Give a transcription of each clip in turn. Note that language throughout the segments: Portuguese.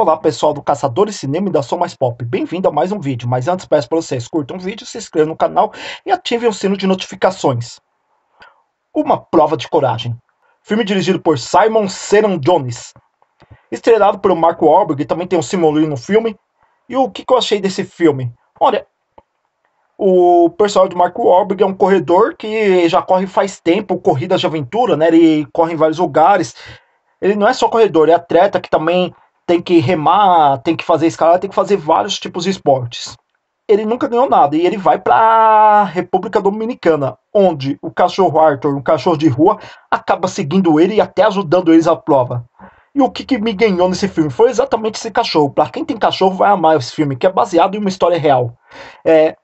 Olá pessoal do Caçadores Cinema e da Som Mais Pop, bem-vindo a mais um vídeo, mas antes peço para vocês, curtam o vídeo, se inscrevam no canal e ativem o sino de notificações. Uma Prova de Coragem, filme dirigido por Simon Seran Jones, estrelado por Mark Wahlberg, também tem o Simon no filme, e o que, que eu achei desse filme? Olha, o personagem do Mark Wahlberg é um corredor que já corre faz tempo, corridas de aventura, né, ele corre em vários lugares, ele não é só corredor, é atleta que também tem que remar, tem que fazer escalada, tem que fazer vários tipos de esportes. Ele nunca ganhou nada e ele vai para a República Dominicana, onde o cachorro Arthur, um cachorro de rua, acaba seguindo ele e até ajudando eles à prova. E o que, que, me ganhou nesse filme foi exatamente esse cachorro. Para quem tem cachorro vai amar esse filme, que é baseado em uma história real. É,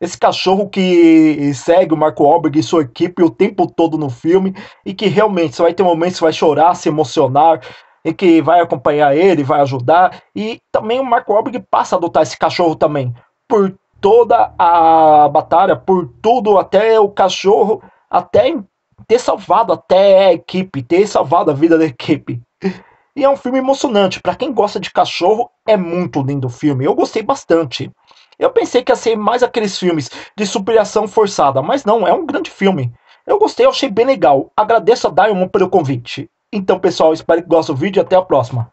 esse cachorro que segue o Marco Alberg e sua equipe o tempo todo no filme e que realmente você vai ter momentos que você vai chorar, se emocionar e que vai acompanhar ele, vai ajudar. E também o Mark Wahlberg passa a adotar esse cachorro também, por toda a batalha, por tudo, até o cachorro, até ter salvado até a equipe, ter salvado a vida da equipe. E é um filme emocionante. Para quem gosta de cachorro, é muito lindo o filme. Eu gostei bastante. Eu pensei que ia ser mais aqueles filmes de superação forçada, mas não, é um grande filme. Eu gostei, eu achei bem legal. Agradeço a Diamond pelo convite. Então, pessoal, espero que gostem do vídeo e até a próxima.